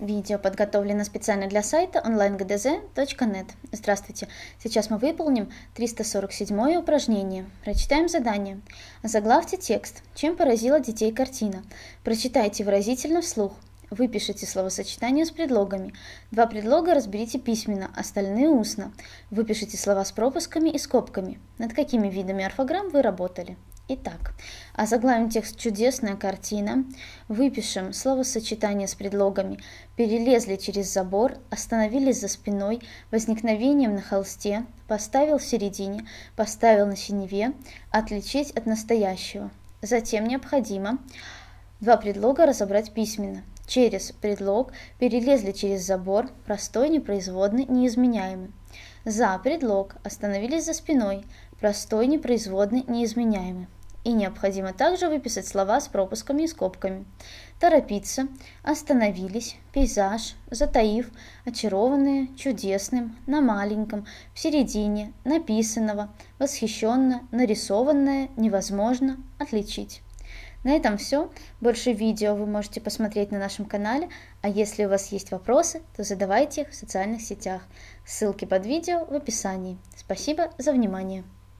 Видео подготовлено специально для сайта onlinegdz.net. Здравствуйте! Сейчас мы выполним 347 упражнение. Прочитаем задание. Заглавьте текст «Чем поразила детей картина?». Прочитайте выразительно вслух. Выпишите словосочетание с предлогами. Два предлога разберите письменно, остальные устно. Выпишите слова с пропусками и скобками. Над какими видами орфограмм вы работали? Итак, озаглавим текст «Чудесная картина», выпишем словосочетание с предлогами «перелезли через забор», «остановились за спиной», «возникновением на холсте», «поставил в середине», «поставил на синеве», «отличить от настоящего». Затем необходимо два предлога разобрать письменно. Через предлог перелезли через забор, простой, непроизводный, неизменяемый. За предлог остановились за спиной, простой, непроизводный, неизменяемый. И необходимо также выписать слова с пропусками и скобками. Торопиться, остановились, пейзаж, затаив, очарованные, чудесным, на маленьком, в середине, написанного, восхищенно, нарисованное, невозможно, отличить. На этом все. Больше видео вы можете посмотреть на нашем канале, а если у вас есть вопросы, то задавайте их в социальных сетях. Ссылки под видео в описании. Спасибо за внимание.